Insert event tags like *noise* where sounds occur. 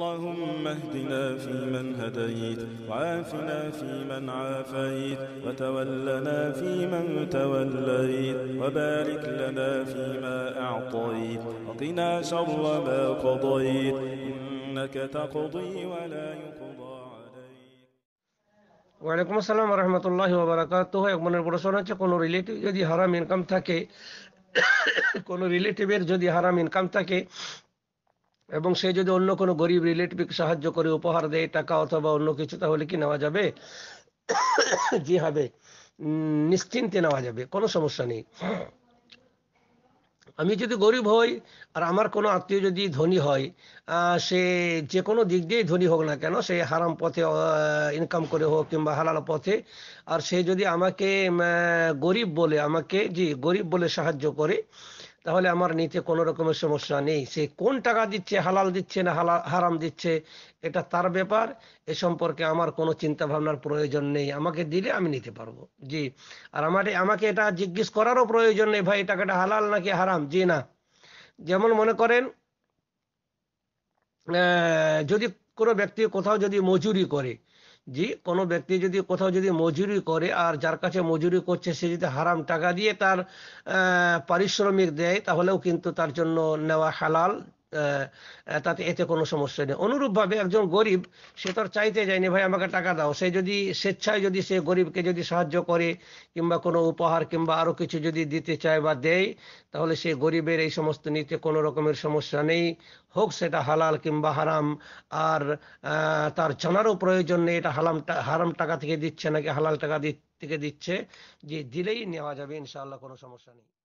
اللهم اهدنا فيمن هديت وعافنا فيمن عافيت وتولنا فيمن توليت وبارك لنا فيما أعطيت وقنا شر ما قضيت إنك تقضي ولا يقضى ওয়ালাইকুম আসসালাম রহমতুল্লাহ ওবরাকাত এক মনের প্রশ্ন আছে কোনো রিলেটিভ যদি হারাম ইনকাম থাকে কোনো রিলেটিভের যদি হারাম ইনকাম থাকে এবং সে যদি অন্য কোনো গরিব রিলেটিভকে সাহায্য করে উপহার দেয় টাকা অথবা অন্য কিছু তাহলে কি নেওয়া যাবে *coughs* জি হবে নিশ্চিন্তে নেওয়া যাবে কোনো সমস্যা নেই আমি যদি গরিব হই আর আমার কোনো আত্মীয় যদি ধনী হয় সে যে কোনো দিক দিয়েই ধনী হোক না কেন সে হারাম পথে ইনকাম করে হোক কিংবা হালাল পথে আর সে যদি আমাকে গরিব বলে আমাকে জি গরিব বলে সাহায্য করে তাহলে আমার নিতে কোনো রকমের সমস্যা নেই সে কোন টাকা দিচ্ছে হালাল দিচ্ছে না হালাল হারাম দিচ্ছে এটা তার ব্যাপার এ সম্পর্কে আমার কোনো চিন্তা ভাবনার প্রয়োজন নেই আমাকে দিলে আমি নিতে পারবো জি আর আমার আমাকে এটা জিজ্ঞেস করারও প্রয়োজন নেই ভাই টাকাটা হালাল নাকি হারাম জি না যেমন মনে করেন যদি কোনো ব্যক্তি কোথাও যদি মজুরি করে যে কোনো ব্যক্তি যদি কোথাও যদি মজুরি করে আর যার কাছে মজুরি করছে সে যদি হারাম টাকা দিয়ে তার পারিশ্রমিক দেয় তাহলেও কিন্তু তার জন্য নেওয়া হালাল তাতে এতে কোনো সমস্যা নেই অনুরূপভাবে একজন গরিব সে তো চাইতে যায়নি ভাই আমাকে টাকা দাও সে যদি স্বেচ্ছায় যদি সে গরিবকে যদি সাহায্য করে কিংবা কোনো উপহার কিংবা আরও কিছু যদি দিতে চায় বা দেয় তাহলে সে গরিবের এই সমস্ত নিতে কোনো রকমের সমস্যা নেই হোক সেটা হালাল কিংবা হারাম আর তার জানারও প্রয়োজন নেই এটা হালাম হারাম টাকা থেকে দিচ্ছে নাকি হালাল টাকা থেকে দিচ্ছে যে দিলেই নেওয়া যাবে ইনশাআল্লাহ কোনো সমস্যা নেই